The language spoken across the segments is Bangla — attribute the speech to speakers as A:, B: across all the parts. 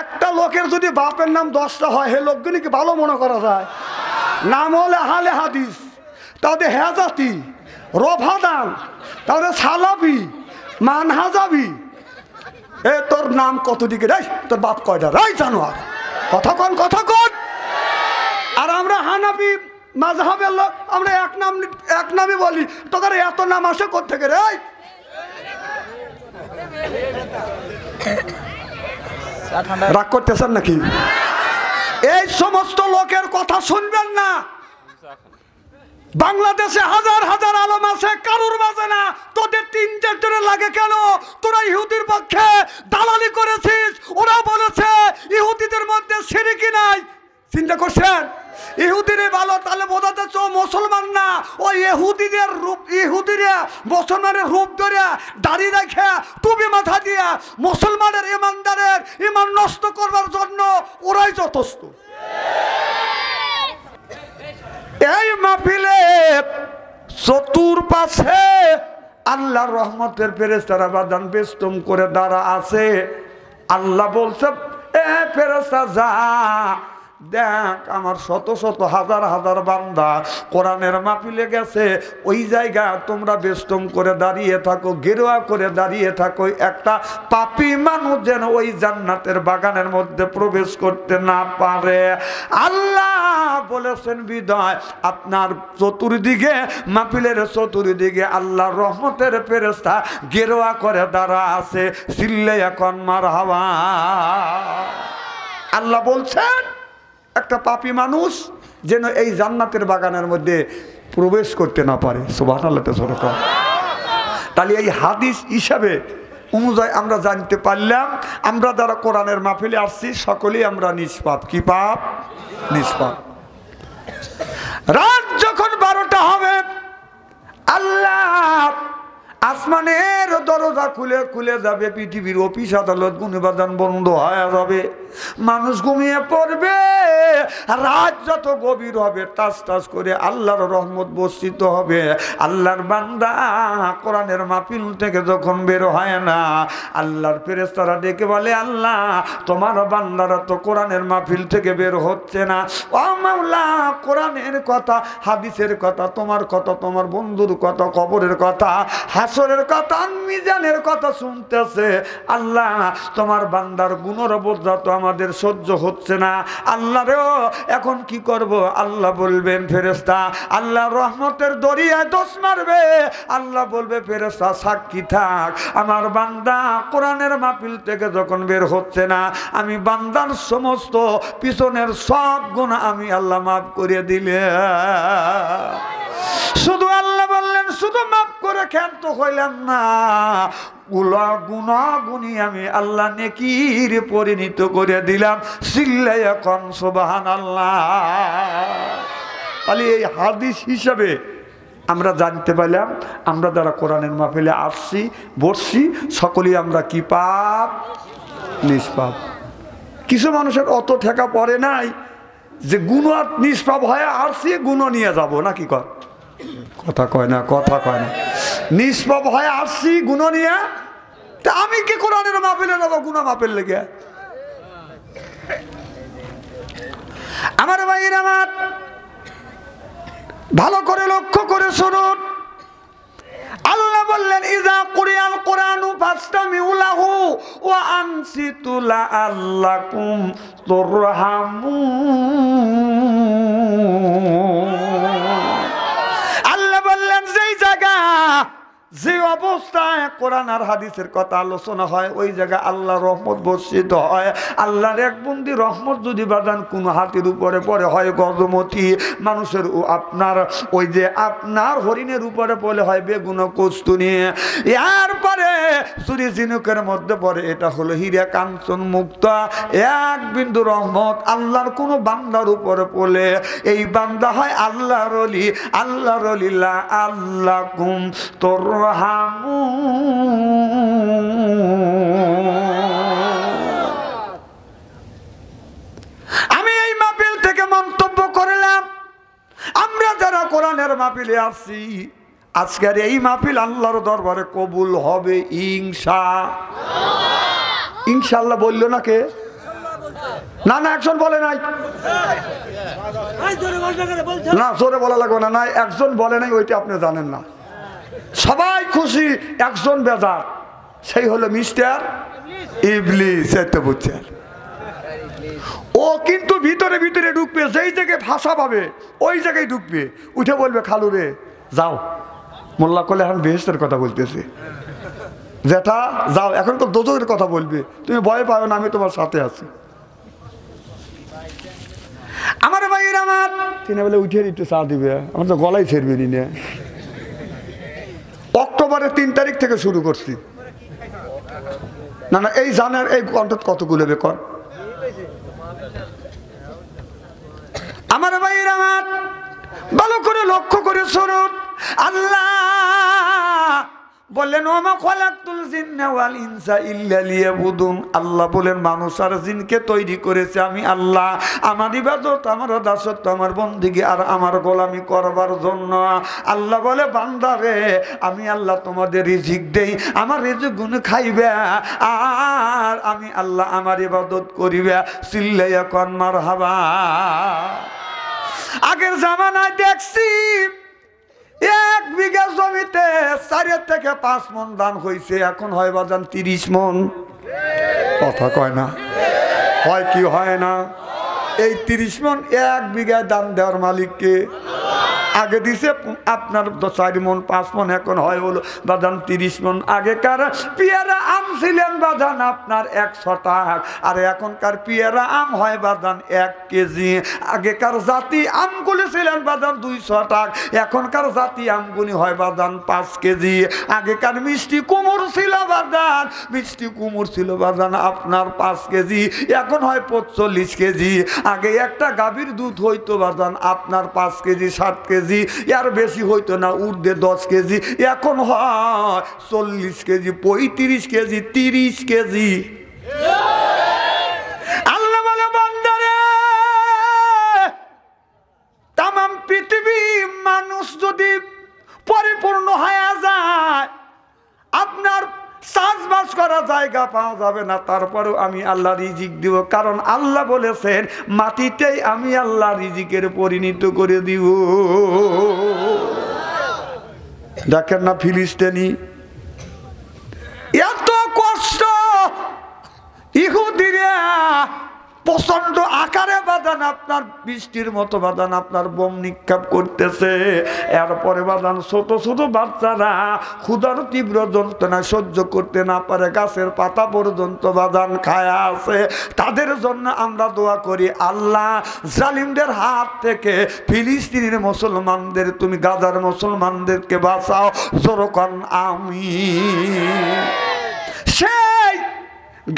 A: একটা লোকের যদি বাপের নাম দশটা হয় হে লোকগুলি কি ভালো মনে করা যায় নাম হলে হালে হাদিস তাদের হেজাতি রফাদান তাদের সালাবি মানহাজাবি এ তোর নাম কত দিকে রাই তোর বাপ কয়টা রাই জানো আর কথা কন কথা কন আর আমরা হানাবি মাঝহাবের লোক আমরা এক নাম এক নামে বলি তোদের এত নাম আসে কোথেকে রে রাগ করতেছেন নাকি এই সমস্ত লোকের কথা শুনবেন না বাংলাদেশে হাজার হাজার আলম আছে কারুর বাজে না তোদের তিন জেটরে লাগে কেন তোরা ইহুদির পক্ষে দালালি করেছিস ওরা বলেছে ইহুদিদের মধ্যে কি নাই চিন্তা করছেন ইহুদিরে ভালো তাহলে বোঝাতে চো মুসলমান না ও ইহুদিদের রূপ ইহুদিরে মুসলমানের রূপ ধরে দাড়ি রেখে টুপি মাথা দিয়ে মুসলমানের ইমানদারের ইমান নষ্ট করবার জন্য ওরাই যথেষ্ট এই মাহফিলে চতুর্পাশে আল্লাহর রহমতের ফেরেস্তারা বাদান বেস্তম করে দাঁড়া আছে আল্লাহ বলছে এ ফেরেস্তা যা দেখ আমার শত শত হাজার হাজার বান্দা কোরআনের মাপিলে গেছে ওই জায়গা তোমরা বেষ্টম করে দাঁড়িয়ে থাকো গেরুয়া করে দাঁড়িয়ে থাকো একটা পাপি মানুষ যেন ওই জান্নাতের বাগানের মধ্যে প্রবেশ করতে না পারে আল্লাহ বলেছেন বিদয় আপনার চতুর্দিকে মাপিলের চতুর্দিকে আল্লাহ রহমতের পেরেস্তা গেরোয়া করে দাঁড়া আছে সিল্লে এখন মার হাওয়া আল্লাহ বলছেন একটা পাপি মানুষ যেন এই জান্নাতের বাগানের মধ্যে প্রবেশ করতে না পারে সুবাহ সরকার তাহলে এই হাদিস হিসাবে অনুযায়ী আমরা জানতে পারলাম আমরা যারা কোরআনের মাহফিলে আসছি সকলেই আমরা নিষ্পাপ কি পাপ নিষ্পাপ রাত যখন বারোটা হবে আল্লাহ আসমানের দরজা খুলে খুলে যাবে পৃথিবীর অফিস আদালত গুণবাদান বন্ধ হয়ে যাবে মানুষ ঘুমিয়ে পড়বে রাত যত গভীর হবে তাস তাস করে আল্লাহর রহমত বর্ষিত হবে আল্লাহর বান্দা কোরআনের মাফিল থেকে যখন বের হয় না আল্লাহর ফেরেস্তারা ডেকে বলে আল্লাহ তোমার বান্দারা তো কোরআনের মাহফিল থেকে বের হচ্ছে না ও মাওলা কোরআনের কথা হাবিসের কথা তোমার কথা তোমার বন্ধুর কথা কবরের কথা হাস আসরের কথা মিজানের কথা শুনতেছে আল্লাহ তোমার বান্দার গুণর বোঝা তো আমাদের সহ্য হচ্ছে না আল্লাহ রেও এখন কি করব আল্লাহ বলবেন ফেরেস্তা আল্লাহ রহমতের দরিয়ায় দোষ মারবে আল্লাহ বলবে ফেরেস্তা সাক্ষী থাক আমার বান্দা কোরআনের মাপিল থেকে যখন বের হচ্ছে না আমি বান্দার সমস্ত পিছনের সব গুণ আমি আল্লাহ মাফ করে দিলে শুধু আল্লাহ বললেন শুধু মাফ ক্ষান্ত হইলাম না গুলা গুণাগুনি আমি আল্লাহ নেকির পরিণত করে দিলাম সিল্লাই এখন সোবাহান আল্লাহ তাহলে এই হাদিস হিসাবে আমরা জানতে পারলাম আমরা যারা কোরআনের মাহফিলে আসছি বসছি সকলেই আমরা কি পাপ নিষ্পাপ কিছু মানুষের অত ঠেকা পড়ে নাই যে গুণ নিষ্পাপ হয় আসছি গুণ নিয়ে যাব নাকি কর কথা কয় না কথা কয় না নিষ্প হয়ে আসছি গুণ নিয়ে তা আমি কি কোরআনের মাপেলে নেবো গুণা মাপের লেগে আমার ভাইয়ের আমার ভালো করে লক্ষ্য করে শুনুন আল্লাহ বললেন ইজা কুরিয়াল কোরআনু ফাস্তামিউ লাহু ওয়া আনসিতু লাআল্লাকুম তুরহামুন যে অবস্থায় কোরআন আর হাদিসের কথা আলোচনা হয় ওই জায়গায় আল্লাহ রহমত বর্ষিত হয় আল্লাহর এক বন্দি রহমত যদি বাদান কোনো হাতির উপরে পড়ে হয় গজমতি মানুষের আপনার ওই যে আপনার হরিণের উপরে পড়ে হয় বেগুন কস্তুনি এর পরে চুরি চিনুকের মধ্যে পড়ে এটা হলো হীরা কাঞ্চন মুক্তা এক বিন্দু রহমত আল্লাহর কোনো বান্দার উপরে পড়লে এই বান্দা হয় আল্লাহর অলি আল্লাহর অলিলা আল্লাহ কুম তোর আমি এই মাপিল থেকে মন্তব্য করলাম আমরা যারা কোরআনের মাপিলে আসছি আজকের এই মাহফিল আল্লাহর দরবারে কবুল হবে ইংসা ইনশাল্লাহ বললো না কে না না একজন বলে নাই না জোরে বলা লাগবে না না একজন বলে নাই ওইটা আপনি জানেন না সবাই খুশি একজন বেজার সেই হলো মিস্টার ইবলিস এত বুঝছেন ও কিন্তু ভিতরে ভিতরে ঢুকবে যেই জায়গায় ভাষা পাবে ওই জায়গায় ঢুকবে উঠে বলবে খালু রে যাও মোল্লা কলে এখন বেহেস্তের কথা বলতেছে যেটা যাও এখন তো দোজকের কথা বলবে তুমি ভয় পাও না আমি তোমার সাথে আছি আমার ভাইয়ের আমার তিনি বলে উঠে দিতে চা দিবে আমার তো গলায় ছেড়বে নি না অক্টোবরের তিন তারিখ থেকে শুরু করছি না না এই জানার এই অন্তত কতগুলো বেকর আমার ভাইয়ের আমার ভালো করে লক্ষ্য করে শোনুন আল্লাহ বললেন ওমা খলাকুল জিন্নাওয়াল ইনসা ইল্লা লিয়াবুদুন আল্লাহ বলেন মানুষ আর জিনকে তৈরি করেছে আমি আল্লাহ আমার ইবাদত আমার দাসত্ব আমার বন্দিকে আর আমার গোলামি করবার জন্য আল্লাহ বলে বান্দারে আমি আল্লাহ তোমাদের রিজিক দেই আমার রিজিক গুণ খাইবে আর আমি আল্লাহ আমার ইবাদত করিবে সিল্লাইয়া কন হাবা আগের জামানায় দেখছি এক বিঘা জমিতে চারের থেকে পাঁচ মন ধান হয়েছে এখন হয় বাজান তিরিশ মন কথা কয় না হয় কি হয় না এই তিরিশ মন এক বিঘা দান দেওয়ার মালিককে আগে দিছে আপনার চারি মন পাঁচ মন এখন হয় হলো বাদান তিরিশ মন আগেকার পিয়ারা আম ছিলেন বাদান আপনার এক শতাক আর এখনকার পিয়ারা আম হয় বাদান এক কেজি আগেকার জাতি আমগুলি ছিলেন বাদান দুই শতাক এখনকার জাতি আমগুলি হয় বাদান পাঁচ কেজি আগেকার মিষ্টি কুমুর ছিল বাদান মিষ্টি কুমুর ছিল বাদান আপনার পাঁচ কেজি এখন হয় পঁচল্লিশ কেজি আগে একটা গাভীর দুধ হইতো বাদান আপনার পাঁচ কেজি সাত কেজি কেজি আর বেশি হইতো না উর্ধে দশ কেজি এখন হয় চল্লিশ কেজি পঁয়ত্রিশ কেজি তিরিশ কেজি জায়গা পাওয়া যাবে না তারপরেও আমি আল্লাহ রিজিক দিব কারণ আল্লাহ বলেছেন মাটিতেই আমি আল্লাহ রিজিকের পরিণত করে দিব ডাকেন না ফিলিস্তিনি প্রচন্ড আকারে বাদান আপনার বৃষ্টির মতো বাদান আপনার বোম নিক্ষাপ করতেছে এরপরে বাদান ছোট ছোট বাচ্চারা ক্ষুদার তীব্র যন্ত্রণা সহ্য করতে না পারে গাছের পাতা পর্যন্ত বাদান খায়া আছে তাদের জন্য আমরা দোয়া করি আল্লাহ জালিমদের হাত থেকে ফিলিস্তিনের মুসলমানদের তুমি গাজার মুসলমানদেরকে বাঁচাও জোরকন আমি সে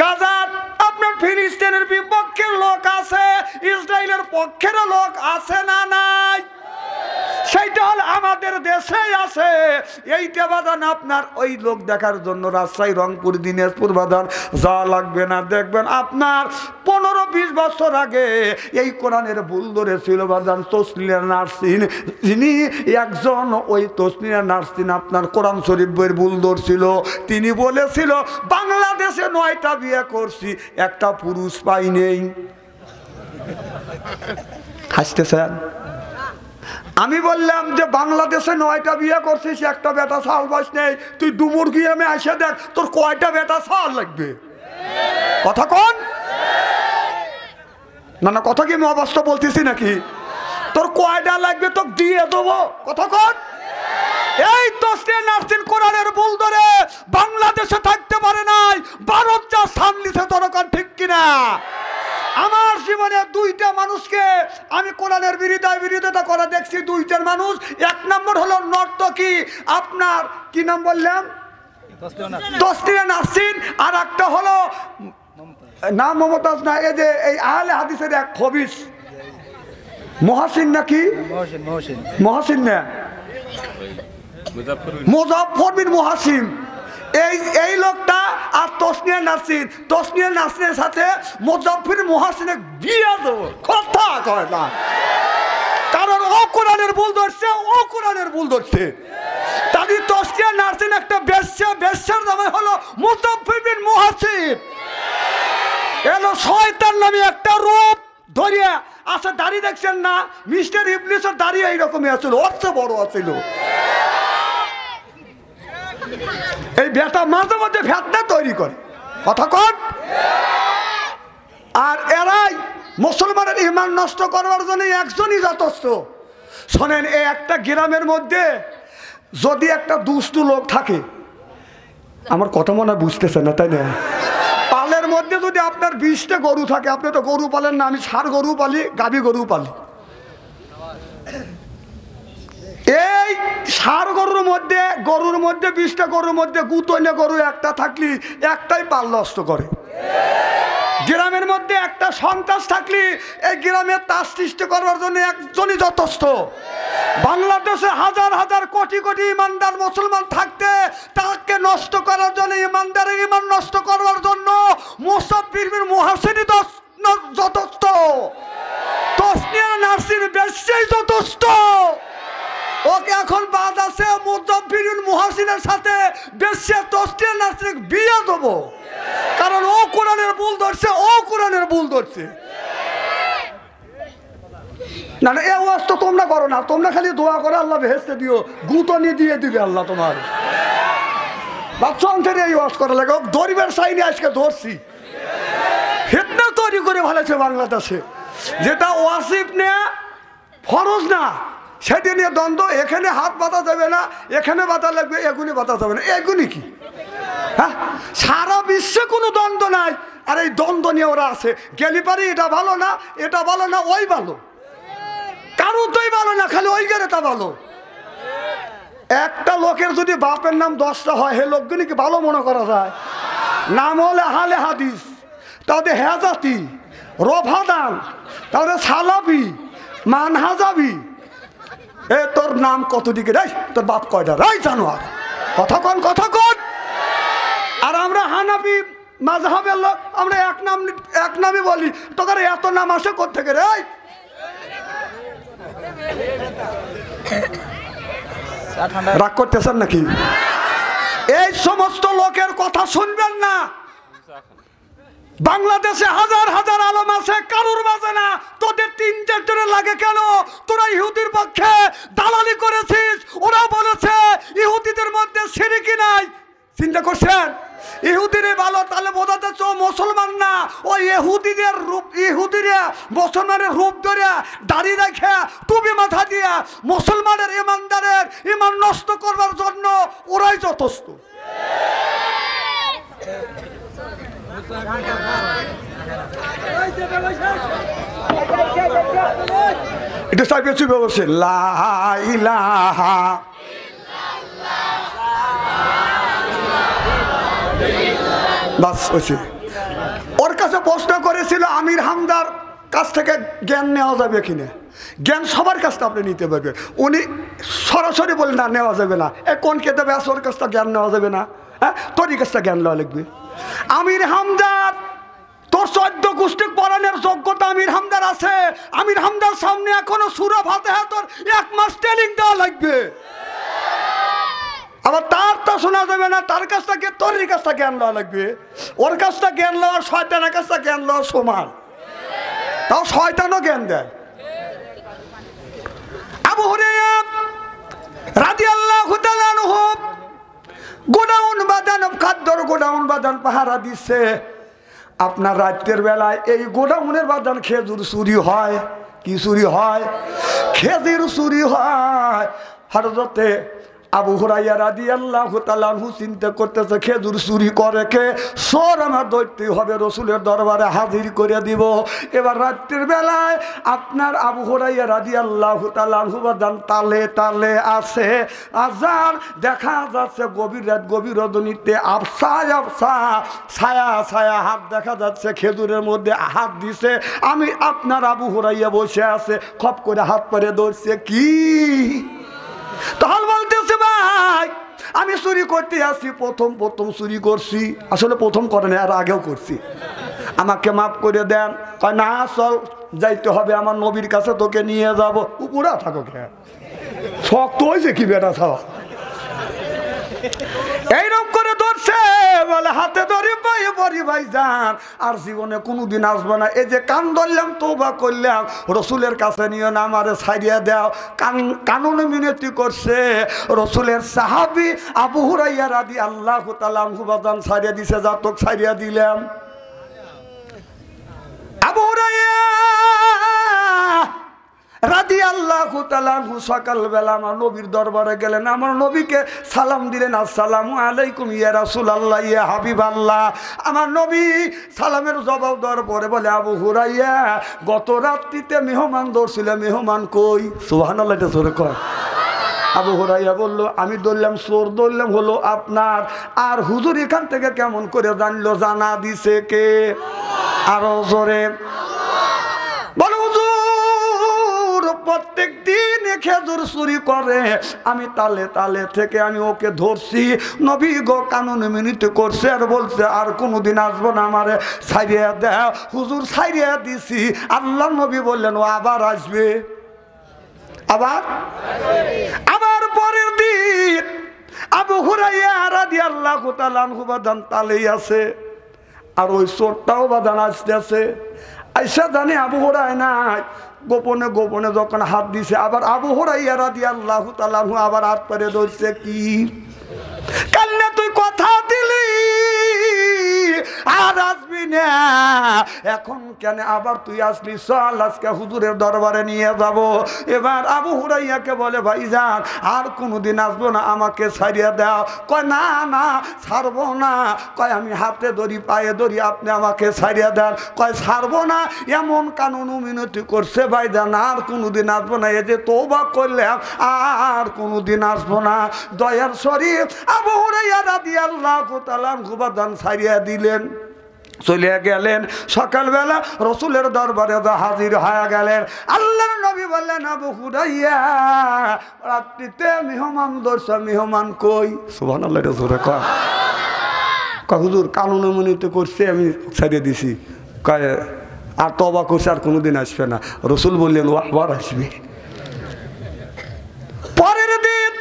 A: গাজার আপনার ফিলিস্তিনের বিপক্ষের লোক আছে ইসরায়েলের পক্ষের লোক আছে না নাই সেইটা হল আমাদের দেশে আছে এইটা বাদান আপনার ওই লোক দেখার জন্য রাজশাহী রংপুর দিনাজপুর বাদান যা লাগবে না দেখবেন আপনার পনেরো বিশ বছর আগে এই কোরআনের ভুল ধরেছিল বাদান তসলিনা নার্সিন যিনি একজন ওই তসলিনা নার্সিন আপনার কোরআন শরীফ বইয়ের ভুল ধরছিল তিনি বলেছিল বাংলাদেশে নয়টা বিয়ে করছি একটা পুরুষ পাই নেই হাসতে স্যার আমি বললাম যে বাংলাদেশে নয়টা বিয়ে করছিস একটা বেটা সাল বাস নেই তুই ডুমুর গিয়ে আমি এসে দেখ তোর কয়টা বেটা সাল লাগবে কথা কন না না কথা কি আমি অবাস্তব বলতেছি নাকি তোর কয়টা লাগবে তোকে দিয়ে দেবো কথা কন এই দশটি নার্সিং কোরআনের ভুল ধরে বাংলাদেশে থাকতে পারে নাই ভারত যা তোর দরকার ঠিক কিনা আমার জীবনে দুইটা মানুষকে আমি কোরআনের বিরোধিতা বিরোধিতা করা দেখছি দুইটার মানুষ এক নম্বর হলো কি আপনার কি নাম বললাম নাসিন আর একটা হলো না মমতাজ না এই যে এই আহলে হাদিসের এক হবিস মহাসিন নাকি মহাসিন না মুজাফর বিন মহাসিন এই এই লোকটা আর তসনিয়া নাসির তসনিয়া নাসিনের সাথে মুজফির মহাসিনে বিয়া দেব কথা কয় না কারণ ও কোরআনের ভুল ধরছে ও কোরআনের ভুল ধরছে তাদের তসনিয়া নাসিন একটা বেশ্যা বেশ্যার নামে হলো মুজফির বিন মহাসিন এলো শয়তান নামে একটা রূপ ধরিয়া আচ্ছা দাঁড়িয়ে দেখছেন না মিস্টার ইবলিসের দাঁড়িয়ে এইরকমই আছিল অর্থ বড় আছিল এই বেটা মাঝে মাঝে ফেতনা তৈরি করে কথা কন আর এরাই মুসলমানের ইমান নষ্ট করবার জন্য একজনই যথেষ্ট শোনেন এই একটা গ্রামের মধ্যে যদি একটা দুষ্টু লোক থাকে আমার কথা মনে বুঝতেছে না তাই না পালের মধ্যে যদি আপনার বিশটা গরু থাকে আপনি তো গরু পালেন না আমি ষাড় গরু পালি গাভী গরু পালি এই সার গরুর মধ্যে গরুর মধ্যে বিশটা গরুর মধ্যে গুতনে গরু একটা থাকলি একটাই পাল নষ্ট করে গ্রামের মধ্যে একটা সন্ত্রাস থাকলে এই গ্রামের তা সৃষ্টি করার জন্য একজনই যথেষ্ট বাংলাদেশে হাজার হাজার কোটি কোটি ইমানদার মুসলমান থাকতে তাকে নষ্ট করার জন্য ইমানদারের ইমান নষ্ট করার জন্য মুসাফির মহাসিনী যথেষ্ট তসনিয়া নার্সিন বেশি যথেষ্ট ওকে এখন বাদ আছে মুজফিরুল মুহাসিনের সাথে বেশে তসলিয়া নাসরিক বিয়ে দেবো কারণ ও কোরআনের ভুল ধরছে ও কোরআনের ভুল ধরছে না না এ ওয়াজ তো তোমরা করো না তোমরা খালি দোয়া করে আল্লাহ ভেসতে দিও গুতনি দিয়ে দিবে আল্লাহ তোমার বাচ্চান থেকে এই ওয়াজ করা লাগে দরিবের সাইনে আজকে ধরছি ফিতনা তৈরি করে ভালেছে বাংলাদেশে যেটা ওয়াসিফ না ফরজ না সেটি নিয়ে দ্বন্দ্ব এখানে হাত বাঁধা যাবে না এখানে বাঁধা লাগবে এগুনি বাঁধা যাবে না এগুনি কি হ্যাঁ সারা বিশ্বে কোনো দ্বন্দ্ব নাই আর এই দ্বন্দ্ব নিয়ে ওরা আছে গেলিপারি এটা ভালো না এটা ভালো না ওই ভালো কারো তোই ভালো না খালি ওই গেলে তা ভালো একটা লোকের যদি বাপের নাম দশটা হয় হে লোকগুলি কি ভালো মনে করা যায় নাম হলে হালে হাদিস তাদের হেজাতি রফাদান তাদের সালাবি মানহাজাবি এ তোর নাম কত দিকে রে তোর বাপ কয়টা রাই আর কথা কন কথা কন আর আমরা হানাবি মাঝহাবে আমরা এক নাম এক নামই বলি তোদের এত নাম আসে থেকে রে রাগ করতেছেন নাকি এই সমস্ত লোকের কথা শুনবেন না বাংলাদেশে হাজার হাজার আলম আছে কারুর বাজে না তোদের তিন চারজনের লাগে কেন তোরা ইহুদির পক্ষে দালালি করেছিস ওরা বলেছে ইহুদিদের মধ্যে সিরিকি নাই চিন্তা করছেন ইহুদিরে ভালো তাহলে বোঝাতে চো মুসলমান না ও ইহুদিদের রূপ ইহুদিরে মুসলমানের রূপ ধরে দাড়ি রেখে টুপি মাথা দিয়া মুসলমানের ইমানদারের ইমান নষ্ট করবার জন্য ওরাই যথেষ্ট এটা সাইপে চুপে বসে বাস ওর কাছে প্রশ্ন করেছিল আমির হামদার কাছ থেকে জ্ঞান নেওয়া যাবে কিনে জ্ঞান সবার কাছ থেকে আপনি নিতে পারবেন উনি সরাসরি বলে না নেওয়া যাবে না এ কোন কেতাবে আছে ওর কাছ থেকে জ্ঞান নেওয়া যাবে না হ্যাঁ তোর কাছটা জ্ঞান নেওয়া লাগবে আমির হামদার তোর চোদ্দ কুষ্টি পড়ানোর যোগ্যতা আমির হামদার আছে আমির হামদার সামনে এখনো সুরা ভাতে তোর এক মাস ট্রেনিং দেওয়া লাগবে আবার তার তো শোনা যাবে না তার কাছটা তোর কাছটা জ্ঞান লওয়া লাগবে ওর কাছটা জ্ঞান লওয়ার শয়তানের কাছটা জ্ঞান লওয়ার সমান তাও শয়তানও জ্ঞান দেয় আবু হরে রাজি আল্লাহ হোক গোডাউন বাদান খাদ্যর গোডাউন বাদান পাহারা দিচ্ছে আপনার রাত্রের বেলায় এই গোডাউনের বাদান খেজুর চুরি হয় কি চুরি হয় খেজুর চুরি হয় হরদতে আবু হুরাইয়া রাদি আল্লাহ তালু চিন্তা করতেছে খেজুর চুরি করে কে সর আমার দৈত্যই হবে রসুলের দরবারে হাজির করে দিব এবার রাত্রির বেলায় আপনার আবু হুরাইয়া রাদি আল্লাহ তালু বাদান তালে তালে আছে আজান দেখা যাচ্ছে গভীর রাত গভীর রজনীতে আফসা আফসা ছায়া ছায়া হাত দেখা যাচ্ছে খেজুরের মধ্যে হাত দিছে আমি আপনার আবু হুরাইয়া বসে আছে খপ করে হাত পরে ধরছে কি তাহলে আমি চুরি করতে আসি প্রথম প্রথম চুরি করছি আসলে প্রথম করে না আর আগেও করছি আমাকে মাফ করে দেন কয় না চল যাইতে হবে আমার নবীর কাছে তোকে নিয়ে যাব উপরা থাকো কে শক্ত হয়েছে কি বেটা খাওয়া এইরকম বলে হাতে ধরে পায়ে পরি ভাই যান আর জীবনে কোনো দিন আসবো না এই যে কান ধরলাম তোবা করলাম রসুলের কাছে নিয়ে না আমারে ছাড়িয়ে দেও কান কানুন মিনতি করছে রসুলের সাহাবি আবু হুরাইয়া রাদি আল্লাহ তালাম হুবাদান ছাড়িয়ে দিছে জাতক ছাড়িয়ে দিলাম আবু হুরাইয়া রাজি আল্লাহ হু সকালবেলা আমার নবীর দরবারে গেলেন আমার নবীকে সালাম দিলেন আসসালামু আলাইকুম ইয়া রাসুল আল্লাহ ইয়া হাবিব আল্লাহ আমার নবী সালামের জবাব দেওয়ার পরে বলে আবু হুরাইয়া গত রাত্রিতে মেহমান ধরছিল মেহমান কই সুহান আল্লাহ এটা কয় আবু হুরাইয়া বললো আমি ধরলাম সোর ধরলাম হলো আপনার আর হুজুর এখান থেকে কেমন করে জানলো জানা দিছে কে আরো জোরে খেজুর চুরি করে আমি তালে তালে থেকে আমি ওকে ধরছি নবী গো কানুন মিনিটি করছে আর বলছে আর কোনোদিন আসবো না আমারে ছাইরিয়া দে হুজুর ছাইরিয়া দিছি আল্লাহ নবী বললেন ও আবার আসবে আবার আবার পরের দিন আবু হুরাইয়া রাদি আল্লাহ তালানহু বাদান তালেই আছে আর ওই চোরটাও বাদান আসতে আছে আইসা জানে আবু হুরায় নাই গোপনে গোপনে যখন হাত দিছে আবার আবু হরাইয়ারা দিয়ে আল্লাহ তালাহু আবার হাত করে ধরছে কি কান্না তুই কথা দিলি আর আসবি না এখন কেন আবার তুই আসলি চল আজকে হুজুরের দরবারে নিয়ে যাব এবার আবু হুরাইয়াকে বলে ভাই যান আর কোনোদিন আসবো না আমাকে ছাড়িয়ে দাও কয় না না ছাড়বো না কয় আমি হাতে দড়ি পায়ে দড়ি আপনি আমাকে ছাড়িয়ে দেন কয় ছাড়বো না এমন কানুন মিনতি করছে ভাই যান আর কোনোদিন আসবো না এ যে তোবা করলাম আর কোনোদিন আসবো না দয়ার শরীর আবু হুরাইয়া রাদি আল্লাহ তালাম খুবাদান ছাড়িয়ে দিলে চলিলেন চলিয়া গেলেন সকালবেলা রসুলের দরবারে হাজির হয়ে গেলেন আল্লাহ নবী বললেন আবু হুদাইয়া রাত্রিতে মেহমান দর্শ মেহমান কই সুহান আল্লাহ রসুরে কানুন মনিত করছে আমি ছেড়ে দিছি কয়ে আর তবা করছে আর কোনোদিন আসবে না রসুল বললেন ও আবার আসবে পরের দিন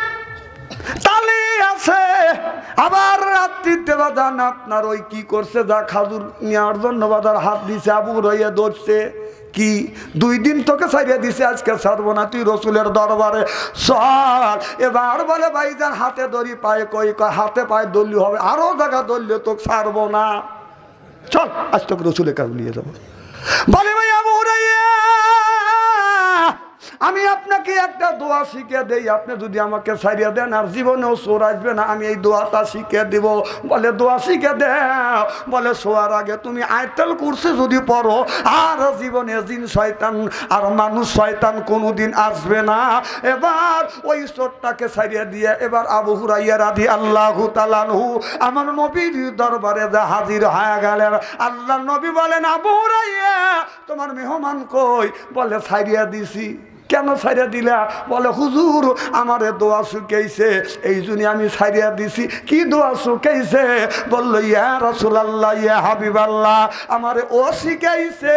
A: তালে আছে আবার রাত্রিতে বাদান আপনার ওই কি করছে যা খাজুর নেওয়ার জন্য বাদার হাত দিছে আবু রইয়া ধরছে কি দুই দিন তোকে ছাড়িয়ে দিছে আজকে ছাড়বো না তুই রসুলের দরবারে সর এবার বলে ভাই যার হাতে দড়ি পায় কই কয় হাতে পায় দলি হবে আরও জায়গা দলিও তোকে ছাড়বো না চল আজ তোকে রসুলের কাজ নিয়ে যাবো বলে ভাই আবু রাইয়া আমি আপনাকে একটা দোয়া শিখে দেই আপনি যদি আমাকে ছাড়িয়ে দেন আর জীবনেও সোর আসবে না আমি এই দোয়াটা শিখে দিব বলে দোয়া শিখে দে বলে শোয়ার আগে তুমি আয়তেল করছে যদি পড়ো আর জীবনে জিন শয়তান আর মানুষ শয়তান কোনো দিন আসবে না এবার ওই চোরটাকে ছাড়িয়ে দিয়ে এবার আবু হুরাইয়া রাধি আল্লাহ তালানহু আমার নবীর দরবারে যা হাজির হয়ে গেলেন আল্লাহ নবী বলেন আবু হুরাইয়া তোমার মেহমান কই বলে ছাড়িয়ে দিছি কেন ছাইড়া দিলা বলে হুজুর আমার দোয়া শুকাইছে এই জন্য আমি ছাইড়া দিছি কি দোয়া শুকাইছে বললো ইয়া রসুল আল্লাহ ইয়া হাবিব আল্লাহ আমার ও শিখাইছে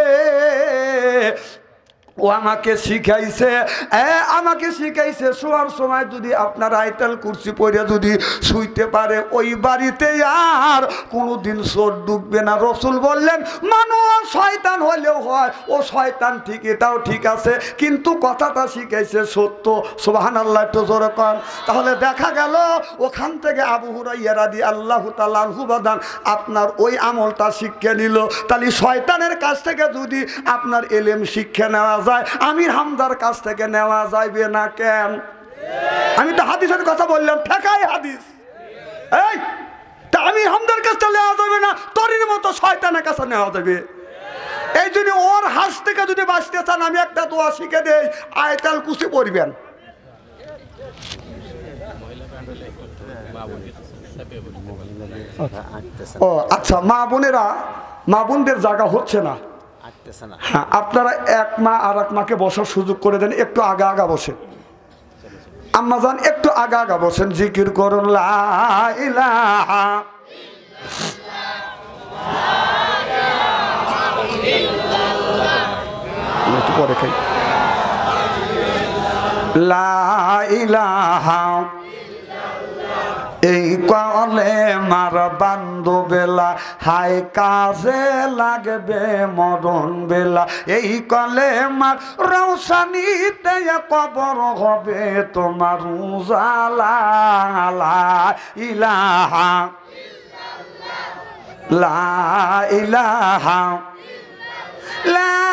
A: ও আমাকে শিখাইছে আমাকে শিখাইছে শোয়ার সময় যদি আপনার আইতাল কুর্সি পরে যদি শুইতে পারে ওই বাড়িতে আর কোনো দিন সোর ডুববে না রসুল বললেন মানুষ শয়তান হলেও হয় ও শয়তান ঠিক এটাও ঠিক আছে কিন্তু কথাটা শিখাইছে সত্য সোহান আল্লাহ তো জোরকম তাহলে দেখা গেল ওখান থেকে আবু হুরাইয়ারাদি আল্লাহ তাল্লাহু আপনার ওই আমলটা শিক্ষা নিল তাহলে শয়তানের কাছ থেকে যদি আপনার এলেম শিক্ষা নেওয়া যায় আমির হামদার কাছ থেকে নেওয়া যাইবে না কেন আমি তো হাদিসের কথা বললাম ঠেকাই হাদিস এই তা আমির হামদার কাছটা নেওয়া যাবে না তরির মতো শয়তানের কাছে নেওয়া যাবে এই জন্য ওর হাস থেকে যদি বাঁচতে চান আমি একটা দোয়া শিখে দেই আয়তাল কুসি পড়বেন ও আচ্ছা মা বোনেরা মা বোনদের জায়গা হচ্ছে না না হ্যাঁ আপনারা এক মা আর এক মাকে বসার সুযোগ করে দেন একটু আগা আগা বসে আম্মা যান একটু আগা আগা বসেন জিকির করুন লাইলাহা একটু পরে খাই এই কলে মার বান্ধব বেলা হাই কাজে লাগবে মরণ বেলা এই কলে মার রৌসানি কবর হবে তোমার উজালা ইলাহা লা ইলাহা লা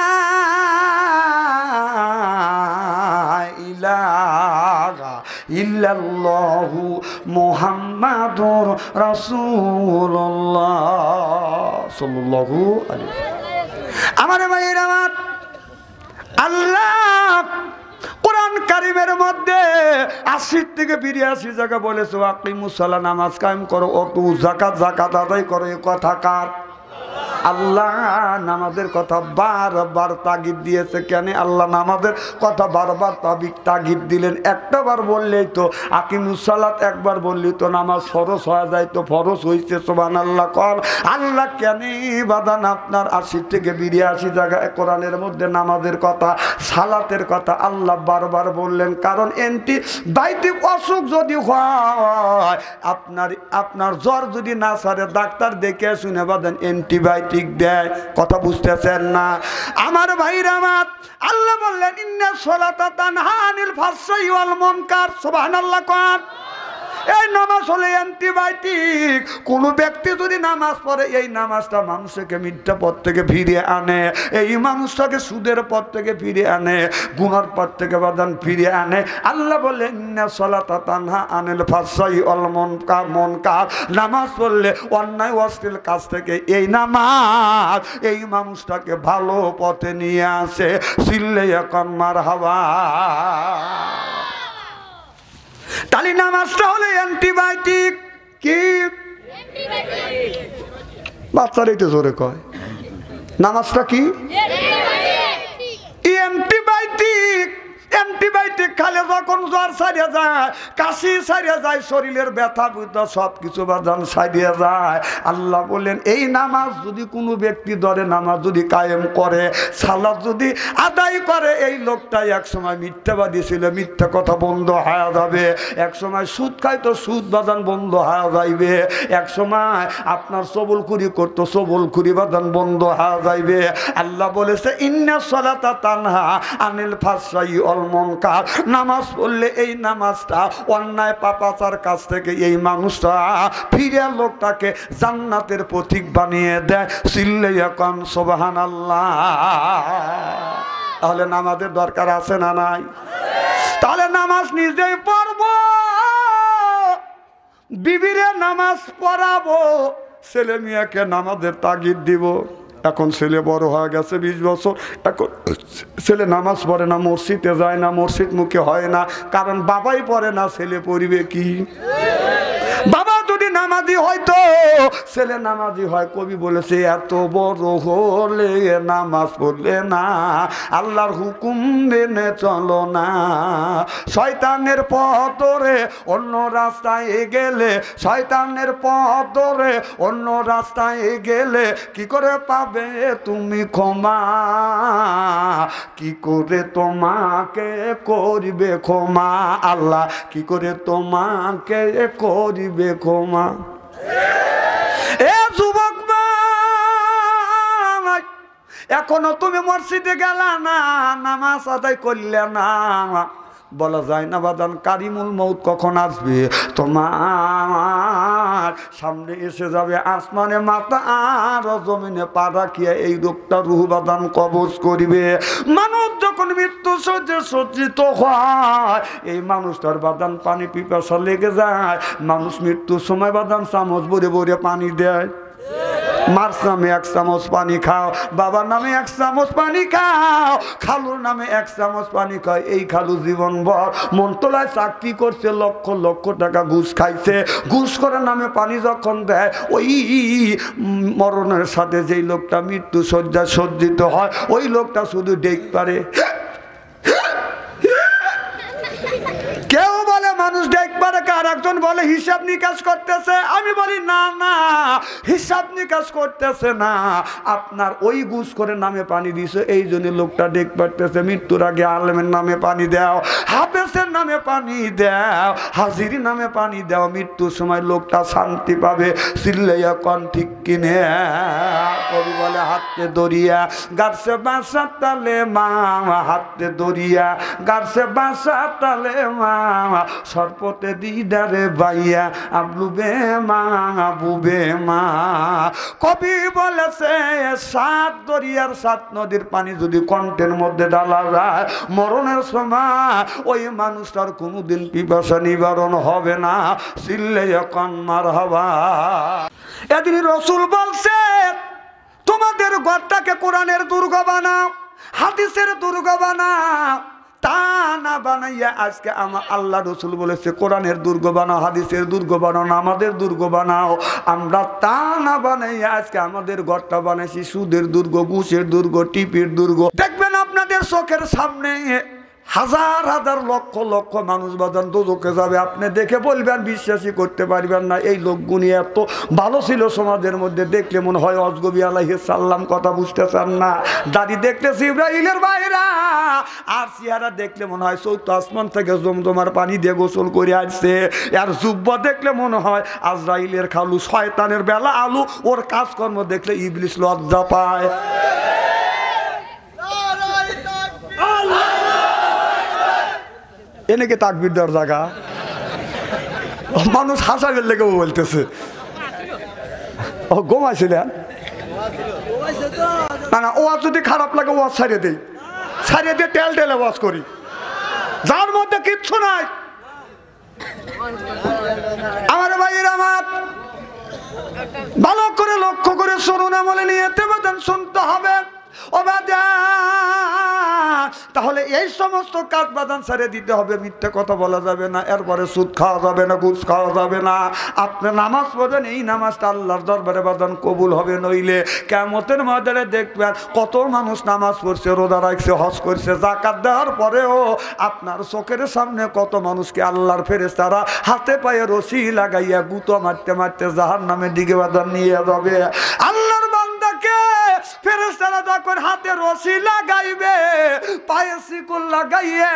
A: ইলাহা ইল্লাল্লাহু মুহাম্মাদুর রাসূলুল্লাহ সাল্লাল্লাহু আলাইহি আমার ভাইয়ের আমার আল্লাহ কোরআন কারিমের মধ্যে আশির থেকে বিরিয়াশি জায়গা বলেছো আকিমুসাল্লাহ নামাজ কায়েম করো অতু জাকাত জাকাত আদায় করো এ কথা কার আল্লাহ নামাজের কথা বারবার তাগিদ দিয়েছে কেন আল্লাহ নামাজের কথা বারবার তাবিক তাগিদ দিলেন একটা বার বললেই তো আকিমুসালাত একবার বললি তো নামাজ ফরস হয়ে যায় তো ফরস হয়েছে সোমান আল্লাহ কর আল্লাহ কেন বাদান আপনার আশি থেকে আসি জায়গায় কোরআনের মধ্যে নামাজের কথা সালাতের কথা আল্লাহ বারবার বললেন কারণ এনটি বাইটিক অসুখ যদি হয় আপনার আপনার জ্বর যদি না সারে ডাক্তার দেখে শুনে বাদেন অ্যান্টিবায়োটিক ঠিক দেয় কথা বুঝতেছেন না আমার ভাইরা আমার আল্লাহ বললেন ইন্না সোলাতা তানহা আনিল ফাসাই ওয়াল মুনকার সুবহানাল্লাহ কোন এই নামাজ হলে অ্যান্টিবায়োটিক কোনো ব্যক্তি যদি নামাজ পড়ে এই নামাজটা মানুষকে মিথ্যা পথ থেকে ফিরিয়ে আনে এই মানুষটাকে সুদের পথ থেকে ফিরিয়ে আনে গুণার পথ থেকে বাদান ফিরিয়ে আনে আল্লাহ বলে তানহা কা নামাজ পড়লে অন্যায় অশ্লীল কাজ থেকে এই নামাজ এই মানুষটাকে ভালো পথে নিয়ে আসে শিললে এখন মার হাওয়া তাহলে নামাজটা হলে অ্যান্টিবায়োটিক কি বাচ্চারা এটা জোরে কয় নামাজটা কি ইলেকট্রিক খালে যখন জ্বর সারিয়ে যায় কাশি সারিয়ে যায় শরীরের ব্যথা বুদ্ধ সব কিছু বাজান সারিয়ে যায় আল্লাহ বলেন এই নামাজ যদি কোনো ব্যক্তি ধরে নামাজ যদি কায়েম করে সালাদ যদি আদায় করে এই লোকটাই একসময় মিথ্যাবাদী ছিল মিথ্যা কথা বন্ধ হয়ে যাবে একসময় সুদ খায় তো সুদ বাজান বন্ধ হয়ে যাইবে একসময় আপনার সবল খুরি করতো সবল খুরি বাজান বন্ধ হয়ে যাইবে আল্লাহ বলেছে ইন্না সলাতা তানহা আনিল ফাঁসাই অলমন কাজ নামাজ পড়লে এই নামাজটা অন্যায় পাপাচার কাছ থেকে এই মানুষটা ফিরে লোকটাকে জান্নাতের প্রতীক বানিয়ে দেয় সিল্লে এখন সোবাহান আল্লাহ তাহলে নামাজের দরকার আছে না নাই তাহলে নামাজ নিজেই পড়ব বিবিরে নামাজ পড়াবো ছেলে মেয়েকে নামাজের তাগিদ দিব এখন ছেলে বড় হয়ে গেছে বিশ বছর এখন ছেলে নামাজ পড়ে না মসজিদে যায় না মসজিদ মুখে হয় না কারণ বাবাই পড়ে না ছেলে পড়িবে কি নামাজি হয়তো ছেলে নামাজি হয় কবি বলেছে এত বড় হলে নামাজ পড়লে না আল্লাহর হুকুম মেনে চলো না শয়তানের পথরে অন্য রাস্তায় গেলে শয়তানের পথরে অন্য রাস্তায় গেলে কি করে পাবে তুমি ক্ষমা কি করে তোমাকে করবে ক্ষমা আল্লাহ কি করে তোমাকে করবে ক্ষমা এ যুবক এখনো তুমি মসজিদে গেলা না নামাজ আদায় করলে না বলা যায় না বাদান কারিমুল মৌত কখন আসবে তোমার সামনে এসে যাবে আসমানে মাথা আর জমিনে পা রাখিয়া এই রোগটা রুহবাদান কবজ করিবে মানুষ যখন মৃত্যু সহ্যে সজ্জিত হয় এই মানুষটার বাদান পানি পিপাসা লেগে যায় মানুষ মৃত্যুর সময় বাদান চামচ ভরে ভরে পানি দেয় মার নামে এক চামচ পানি খাও বাবার নামে এক চামচ পানি খাও খালুর নামে এক চামচ পানি খাও এই খালু ভর মন্ত্রণায় চাকরি করছে লক্ষ লক্ষ টাকা ঘুষ খাইছে ঘুষ করার নামে পানি যখন দেয় ওই মরণের সাথে যেই লোকটা মৃত্যু শয্যা সজ্জিত হয় ওই লোকটা শুধু ডেক পারে একজন বলে হিসাব নিকাশ করতেছে আমি বলি না না হিসাব নিকাশ করতেছে না আপনার ওই গুস করে নামে পানি দিছে এই জন্য লোকটা দেখ পারতেছে মৃত্যুর আগে আলমের নামে পানি দাও হাফেসের নামে পানি দাও হাজির নামে পানি দাও মৃত্যুর সময় লোকটা শান্তি পাবে সিল্লাইয়া কন ঠিক কিনে কবি বলে হাতে দরিয়া গাছে বাসা তালে মা হাতে দরিয়া গাছে বাসা তালে মা সর্পতে দিদারে রে ভাইয়া আবলু বে মা আবু বে মা কবি বলেছে সাত দরিয়ার সাত নদীর পানি যদি কণ্ঠের মধ্যে ডালা যায় মরণের সময় ওই মানুষটার কোনোদিন পিপাসা নিবারণ হবে না চিল্লে যখন মার হবা এদিন রসুল বলছে তোমাদের ঘরটাকে কোরআনের দুর্গ বানাও হাদিসের দুর্গ বানাও বানাইয়া আজকে আল্লাহ রসুল বলেছে কোরআনের দুর্গ হাদিসের দুর্গ আমাদের দুর্গ বানাও আমরা বানাইয়া আজকে আমাদের ঘরটা বানাইছি সুদের দুর্গ দুর্গ টিপির দুর্গ দেখবেন আপনাদের চোখের সামনে হাজার হাজার লক্ষ লক্ষ মানুষ বাজান দুদকে যাবে আপনি দেখে বলবেন বিশ্বাসই করতে পারবেন না এই লোকগুনি এত ভালো ছিল সমাজের মধ্যে দেখলে মনে হয় অজগবি আলাইসাল্লাম কথা বুঝতেছেন না দাড়ি দেখলে ইব্রাহিলের বাইরা আর চেহারা দেখলে মনে হয় সৌত আসমান থেকে জমজমার পানি দিয়ে গোসল করে আসছে আর যুব্ব দেখলে মনে হয় আজরাইলের খালু শয়তানের বেলা আলু ওর কাজকর্ম দেখলে ইবলিশ লজ্জা পায় এনে নাকি তাকবির দেওয়ার জায়গা মানুষ হাসাবের লেগেও বলতেছে ও গোমাইছিলেন না না ওয়াজ যদি খারাপ লাগে ওয়াজ ছাড়িয়ে দিই ছাড়িয়ে দিয়ে তেল টেলে ওয়াজ করি যার মধ্যে কিচ্ছু নাই আমার ভাইয়ের আমার ভালো করে লক্ষ্য করে শুনুন আমলে নিয়ে শুনতে হবে তাহলে এই সমস্ত কাঠ বাদান ছেড়ে দিতে হবে মিথ্যে কথা বলা যাবে না এরপরে সুদ খাওয়া যাবে না গুজ খাওয়া যাবে না আপনি নামাজ পড়বেন এই নামাজটা আল্লাহর দরবারে বাদান কবুল হবে নইলে কেমতের মধ্যে দেখবেন কত মানুষ নামাজ পড়ছে রোজা রাখছে হজ করছে জাকাত দেওয়ার পরেও আপনার চোখের সামনে কত মানুষকে আল্লাহর ফেরে তারা হাতে পায়ে রশি লাগাইয়া গুতো মারতে মারতে জাহার নামে দিকে বাদান নিয়ে যাবে আল্লাহর ফেরেস্তারা যখন হাতে রশি লাগাইবে পায়ে শিকুল লাগাইয়ে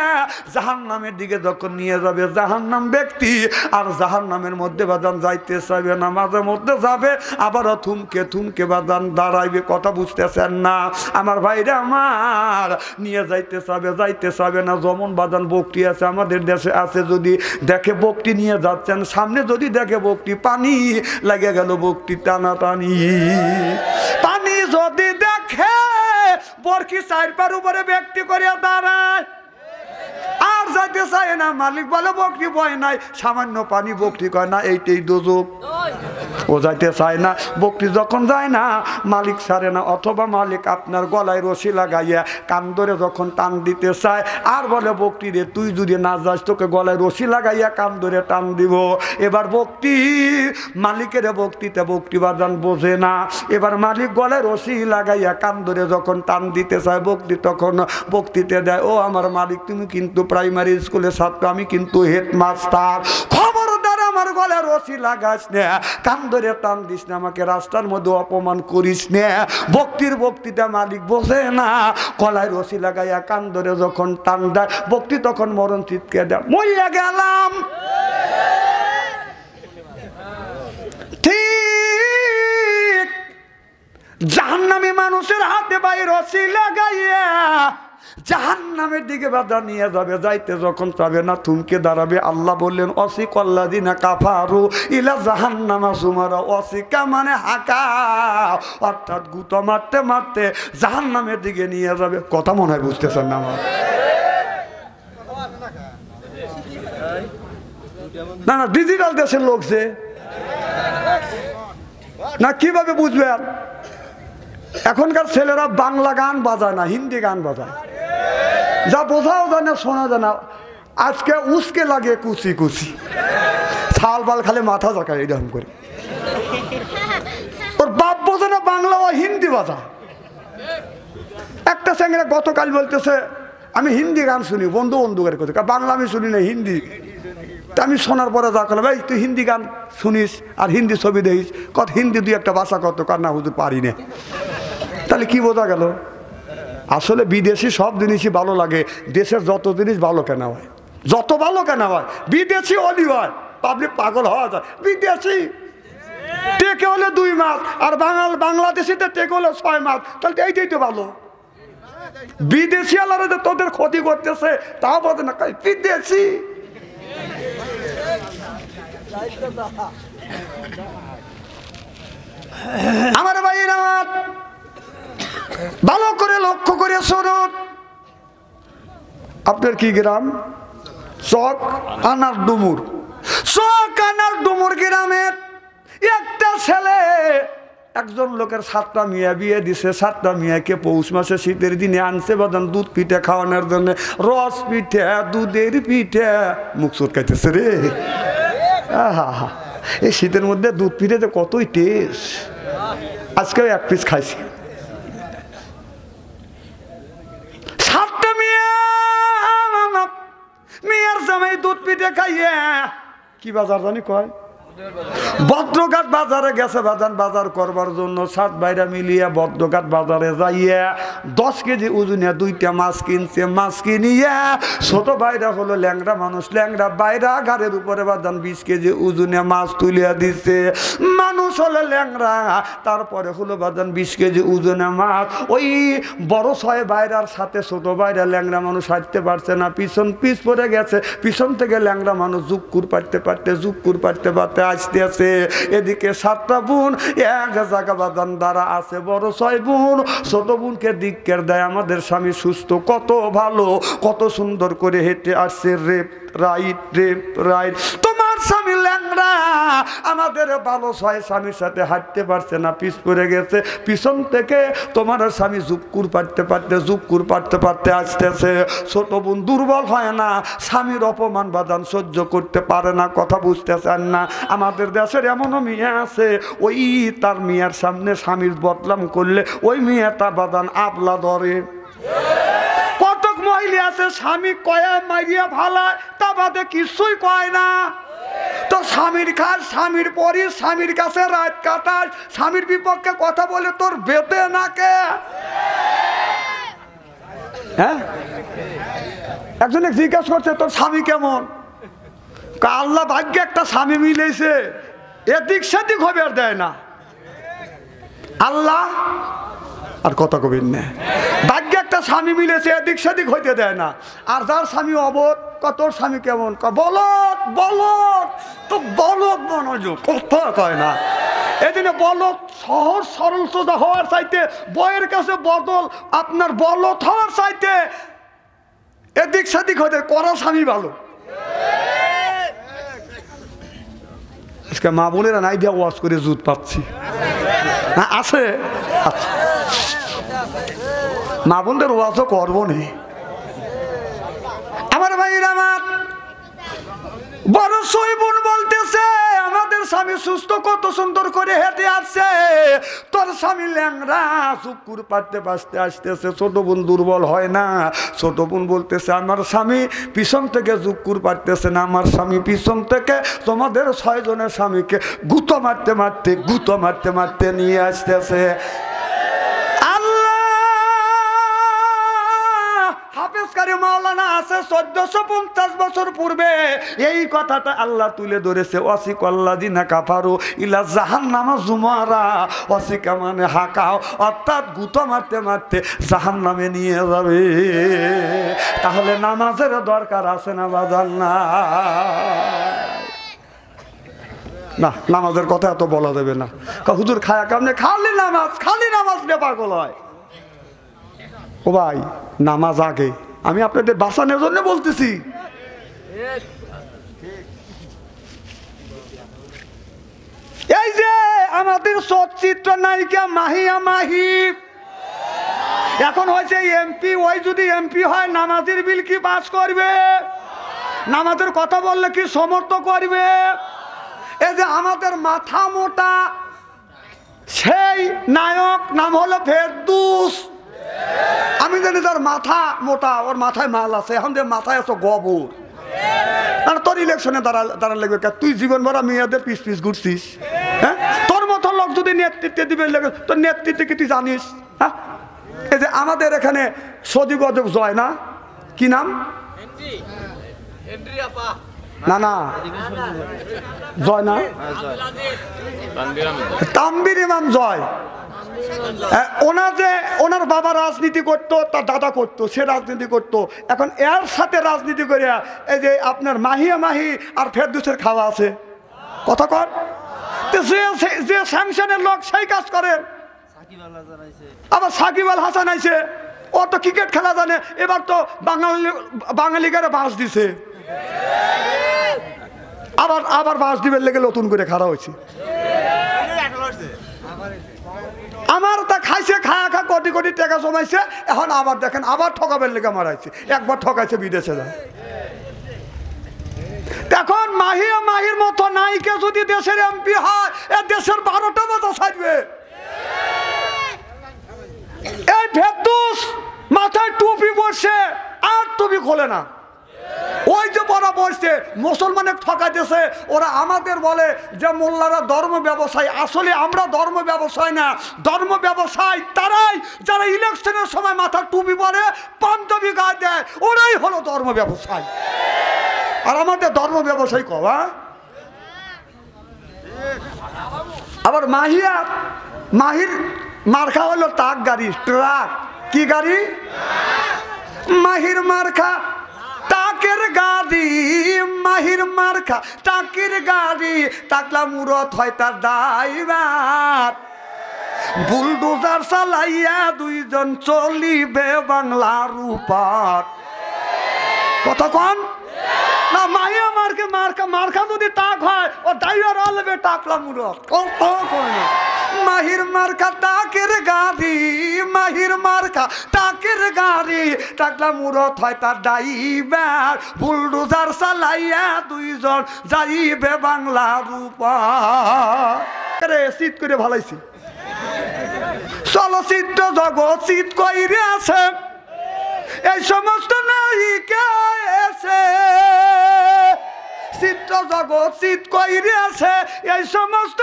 A: জাহান নামের দিকে যখন নিয়ে যাবে জাহান ব্যক্তি আর জাহান মধ্যে বাজান যাইতে চাইবে না মাঝে মধ্যে যাবে আবারও থুমকে থুমকে বাজান দাঁড়াইবে কথা বুঝতেছেন না আমার ভাইরে আমার নিয়ে যাইতে চাবে যাইতে চাবে না যমন বাজান বক্তি আছে আমাদের দেশে আছে যদি দেখে বকটি নিয়ে যাচ্ছেন সামনে যদি দেখে বকটি পানি লাগে গেল বকটি টানা টানি যদি দেখে বরকি চারপার উপরে ব্যক্তি করিয়া দাঁড়ায় আর যাইতে চায় না মালিক বলে বকরি বয় নাই সামান্য পানি বকরি কয় না এইটাই দোজক ও যাইতে চায় না বক্তি যখন যায় না মালিক ছাড়ে না অথবা মালিক আপনার গলায় রশি লাগাইয়া কান ধরে যখন টান দিতে চায় আর বলে বক্তি রে তুই যদি না যাস তোকে গলায় রশি লাগাইয়া কান ধরে টান দিব এবার বক্তি মালিকের বক্তিতে বক্তি বাজান বোঝে না এবার মালিক গলায় রশি লাগাইয়া কান ধরে যখন টান দিতে চায় বক্তি তখন বক্তিতে দেয় ও আমার মালিক তুমি কিন্তু প্রাইমারি স্কুলে ছাত্র আমি কিন্তু হেড মাস্টার খবর গলে রসি লাগাস নে কান ধরে টান দিস না আমাকে রাস্তার মধ্যে অপমান করিস নে ভক্তির বক্তিটা মালিক বসে না কলায় রসি লাগাইয়া কান ধরে যখন টান দেয় বক্তি তখন মরণ চিৎকে দেয় মরিয়া গেলাম ঠিক জাহান্নামী মানুষের হাতে বাইর রসি লাগাইয়া জাহান নামের দিকে বাধা নিয়ে যাবে যাইতে যখন চাবে না থুমকে দাঁড়াবে আল্লাহ বললেন অসিক কল্লা দিনা কাফারু ইলা জাহান নামা সুমারা অসিকা মানে হাঁকা অর্থাৎ গুতো মারতে মারতে জাহান নামের দিকে নিয়ে যাবে কথা মনে হয় বুঝতেছেন না আমার না না ডিজিটাল দেশের লোক যে না কিভাবে বুঝবে এখনকার ছেলেরা বাংলা গান বাজায় না হিন্দি গান বাজায় যা বোঝাও জানে না শোনা যায় না আজকে উসকে লাগে কুচি কুচি ছাল বাল খালে মাথা জাকায় এরকম করে ওর বাপ বোঝে না বাংলা ও হিন্দি বাজা একটা স্যাংরা গতকাল বলতেছে আমি হিন্দি গান শুনি বন্ধু বন্ধু কথা বাংলা আমি শুনি না হিন্দি তা আমি শোনার পরে যা করলাম এই তুই হিন্দি গান শুনিস আর হিন্দি ছবি দেখিস কত হিন্দি দুই একটা ভাষা কত কার না হুজুর পারি না তাহলে কি বোঝা গেল আসলে বিদেশি সব জিনিসই ভালো লাগে দেশের যত জিনিস ভালো কেনা হয় যত ভালো কেনা হয় বিদেশি অলি হয় পাবলিক পাগল হওয়া যায় বিদেশি টেকে হলে দুই মাস আর বাঙাল বাংলাদেশিতে টেকে হলে ছয় মাস তাহলে এইটাই তো ভালো বিদেশি আলারা যে তোদের ক্ষতি করতেছে তাও বলতে না বিদেশি আমার ভাই আমার ভালো করে লক্ষ্য করে শোনুন আপনার কি গ্রাম চক আনার ডুমুর চক আনার ডুমুর গ্রামের একটা ছেলে একজন লোকের সাতটা মিয়া বিয়ে দিছে সাতটা মিয়াকে পৌষ মাসে শীতের দিনে আনছে বাদান দুধ পিঠে খাওয়ানোর জন্য রস পিঠে দুধের পিঠে মুখ চুটকাইতেছে রে আহা এই শীতের মধ্যে দুধ পিঠে যে কতই টেস্ট আজকে এক পিস খাইছি পিঠে খাইয়ে কি বাজার জানি কয় ভদ্রঘাট বাজারে গেছে বাজান বাজার করবার জন্য সাত বাইরা মিলিয়ে ভদ্রঘাট বাজারে যাইয়ে দশ কেজি উজুনে দুইটা মাছ কিনছে মাছ কিনিয়ে ছোট বাইরা হলো ল্যাংরা মানুষ ল্যাংরা বাইরা ঘাড়ের উপরে বাজান বিশ কেজি উজুনে মাছ তুলিয়া দিছে মানুষ হলো ল্যাংরা তারপরে হলো বাজান বিশ কেজি উজুনে মাছ ওই বড় ছয় বাইরার সাথে ছোট বাইরা ল্যাংরা মানুষ হাঁটতে পারছে না পিছন পিছ পরে গেছে পিছন থেকে ল্যাংরা মানুষ কুর পারতে পারতে কুর পারতে পারতে পথে আসতেছে এদিকে সাতটা বোন এক জায়গা বাদান দ্বারা আছে বড় ছয় বোন ছোট বোনকে দিকের দেয় আমাদের স্বামী সুস্থ কত ভালো কত সুন্দর করে হেঁটে আসছে রেপ রাইট রেপ রাইট তোমার স্বামী ল্যাংরা আমাদের ভালো ছয় স্বামীর সাথে হাঁটতে পারছে না পিস পড়ে গেছে পিছন থেকে তোমার স্বামী জুপকুর পারতে পারতে জুপকুর পারতে পারতে আসতেছে ছোট বোন দুর্বল হয় না স্বামীর অপমান বাদান সহ্য করতে পারে না কথা বুঝতেছেন না আমাদের দেশের এমনও মেয়ে আছে ওই তার মেয়ের সামনে স্বামীর বদলাম করলে ওই মেয়েটা বাদান আবলা ধরে কতক মহিলা আছে স্বামী কয়া মাইয়া ভালায় তা বাদে কিছুই কয় না তো স্বামীর কাজ স্বামীর পরিস স্বামীর কাছে রাত কাটাস স্বামীর বিপক্ষে কথা বলে তোর বেতে নাকে হ্যাঁ একজনে জিজ্ঞেস করছে তোর স্বামী কেমন আল্লাহ ভাগ্যে একটা স্বামী মিলেছে এদিক সেদিক হবে আর দেয় না আল্লাহ আর কত কবির নে ভাগ্যে একটা স্বামী মিলেছে এদিক সেদিক হইতে দেয় না আর যার স্বামী অবধ কত স্বামী কেমন বলো বলক বলক তো বলক মনোযোগ কথা কয় না এদিনে বলক সহজ সরল সোজা হওয়ার চাইতে বয়ের কাছে বদল আপনার বলত হওয়ার চাইতে এদিক সেদিক হতে করা স্বামী ভালো আজকে মা বোনেরা নাই দিয়া ওয়াশ করে জুত পাচ্ছি না আছে আচ্ছা মা বোনদের ওয়াশও করবো না বড় সইবুন বলতেছে আমাদের স্বামী সুস্থ কত সুন্দর করে হেঁটে আসছে তোর স্বামী ল্যাংরা পারতে পারতে আসতেছে বোন দুর্বল হয় না বোন বলতেছে আমার স্বামী পিছন থেকে জুকুর পারতেছে না আমার স্বামী পিছন থেকে তোমাদের ছয়জনের স্বামীকে গুঁতো মারতে মারতে গুঁতো মারতে মারতে নিয়ে আসতেছে মাওলানা আছে চোদ্দশো পঞ্চাশ বছর পূর্বে এই কথাটা আল্লাহ তুলে ধরেছে অসিক আল্লা দিনা কাফারু ইলা জাহান নামা জুমারা অসিকা মানে হাঁকাও অর্থাৎ গুতো মারতে মারতে জাহান নামে নিয়ে যাবে তাহলে নামাজের দরকার আছে না বাজার না না নামাজের কথা এত বলা দেবে না হুজুর খায়া কামনে খালি নামাজ খালি নামাজ নিয়ে পাগল হয় ও ভাই নামাজ আগে আমি আপনাদের বাঁচানোর জন্য বলতেছি এই যে আমাদের সচিত্র নায়িকা মাহিয়া মাহি এখন হয়েছে এমপি ওই যদি এমপি হয় নামাজের বিল কি পাস করবে নামাজের কথা বললে কি সমর্থ করবে এই যে আমাদের মাথা মোটা সেই নায়ক নাম হলো ফেরদুস আমি জানি তার মাথা মোটা ওর মাথায় মাল আছে এখন যে মাথায় আছে গবর আর তোর ইলেকশনে দাঁড়া দাঁড়া লাগবে তুই জীবন ভরা মেয়েদের পিস পিস ঘুরছিস হ্যাঁ তোর মতো লোক যদি নেতৃত্বে দিবে তোর নেতৃত্বে কি তুই জানিস হ্যাঁ এই যে আমাদের এখানে সজীব অজব জয় না কি নাম না না জয় না হ্যাঁ, তাম্বির ইমাম জয় যে ওনার বাবা রাজনীতি করতো তার দাদা করতো সে রাজনীতি করত। এখন এর সাথে রাজনীতি করিয়া এই যে আপনার মাহিয়া মাহি আর ফেরদুসের খাওয়া আছে কথা কর যে যে স্যাংশনের লোক সেই কাজ করেন আবার সাকিব আল হাসান আইসে ও তো ক্রিকেট খেলা জানে এবার তো বাঙালি বাঙালিকারে বাস দিছে আবার আবার বাস দিবেন লেগে নতুন করে খাড়া হয়েছে আমার তা খাইছে খায়া খা কোটি কোটি টাকা জমাইছে এখন আবার দেখেন আবার ঠকাবেন লেগে মারাইছে একবার ঠকাইছে বিদেশে যায় এখন মাহি মাহির মতো নাইকে যদি দেশের এমপি হয় এ দেশের বারোটা মতো সাজবে এই ভেদুস মাথায় টুপি বসে আর টুপি খোলে না ওই যে বড় বসছে মুসলমানের দিয়েছে ওরা আমাদের বলে যে মোল্লারা ধর্ম ব্যবসায় আসলে আমরা ধর্ম ব্যবসায় না ধর্ম ব্যবসায় তারাই যারা ইলেকশনের সময় মাথা টুপি পরে পাঞ্জাবি গা দেয় ওরাই হলো ধর্ম ব্যবসায় আর আমাদের ধর্ম ব্যবসায় কবা হ্যাঁ? আবার মাহিয়া মাহির মার্খা হলো ট্রাক গাড়ি ট্রাক কি গাড়ি মাহির মার্খা মাহির মার্খা টাকির গাড়ি টাকলা মুরত হয় তার ড্রাইভার বুলডোজার চালাইয়া দুইজন চলিবে বাংলার উপর কন না মায়া মারকে মারকা মারকা যদি তাক হয় ও ডাইভার অলবে টাকলা মুরক মাহির মারকা তাকের গাড়ি মাহির মারকা তাকের গাড়ি টাকলা মুরত হয় তার ডাইবার বুলডুজার চালাইয়া দুইজন যাইবে বাংলা রূপা রে শীত করে ভালাইছি চলচ্চিত্র জগৎ শীত কইরে আছে এই সমস্ত নায়িকা এসে চিত্র জগৎ চিত কইরে আছে এই সমস্ত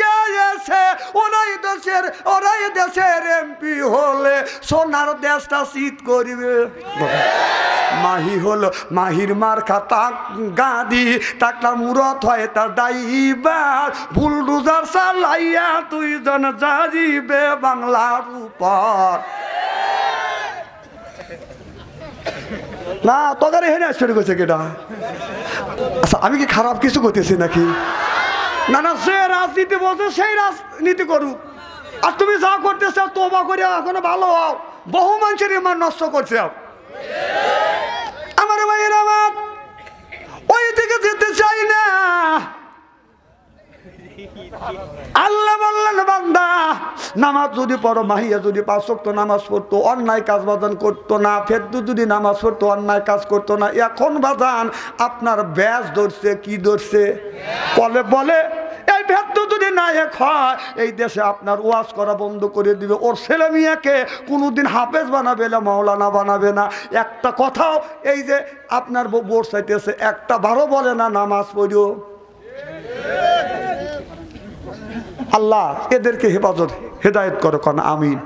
A: কে আছে ওরাই দেশের ওরাই দেশের এমপি হলে সোনার দেশটা চিত করিবে মাহি হলো মাহির মার খাতা গাদি টাকলা মুরত হয় তার ডাইবার বুলডুজার চালাইয়া দুইজন যারিবে বাংলার উপর না তদারে হেনে আশ্চর্য করছে কেটা আচ্ছা আমি কি খারাপ কিছু করতেছি নাকি না না সে রাজনীতি বলছে সেই রাজনীতি করুক আর তুমি যা তো তোবা করে এখনো ভালো হও বহু মানুষের ইমান নষ্ট করছে আমার ভাইয়ের আমার ওই আল্লাহ বললেন বান্দা নামাজ যদি পড়ো মাহিয়া যদি পাঁচ শক্ত নামাজ পড়তো অন্যায় কাজ বাজান করতো না ফেরদু যদি নামাজ পড়তো অন্যায় কাজ করতো না এখন বাজান আপনার ব্যাস ধরছে কি ধরছে বলে বলে এই ভেদ্য যদি না এক হয় এই দেশে আপনার ওয়াজ করা বন্ধ করে দিবে ওর ছেলে মেয়েকে কোনোদিন হাফেজ বানাবে না মাওলানা বানাবে না একটা কথাও এই যে আপনার বোর্ড চাইতেছে একটা বারো বলে না নামাজ পড়িও আল্লাহ এদেরকে হেফাজত হেদায়ত করো কন আমিন